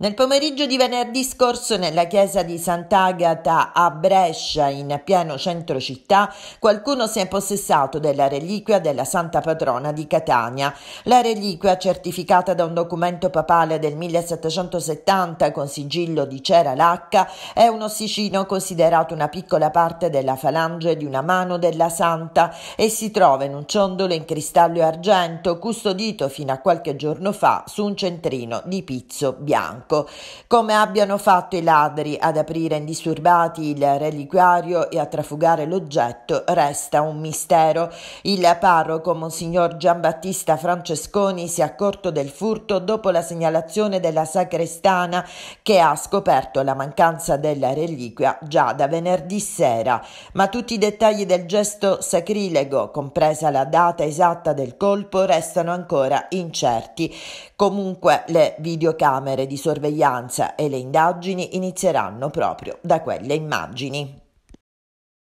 Nel pomeriggio di venerdì scorso nella chiesa di Sant'Agata a Brescia, in pieno centro città, qualcuno si è possessato della reliquia della Santa Patrona di Catania. La reliquia, certificata da un documento papale del 1770 con sigillo di cera lacca, è un ossicino considerato una piccola parte della falange di una mano della Santa e si trova in un ciondolo in cristallo e argento, custodito fino a qualche giorno fa su un centrino di pizzo bianco sacco, come abbiano fatto i ladri ad aprire indisturbati il reliquiario e a trafugare l'oggetto resta un mistero. Il parroco Monsignor Giambattista Francesconi si è accorto del furto dopo la segnalazione della sacrestana che ha scoperto la mancanza della reliquia già da venerdì sera, ma tutti i dettagli del gesto sacrilego, compresa la data esatta del colpo, restano ancora incerti. Comunque le videocamere di sorveglianza sorveglianza e le indagini inizieranno proprio da quelle immagini.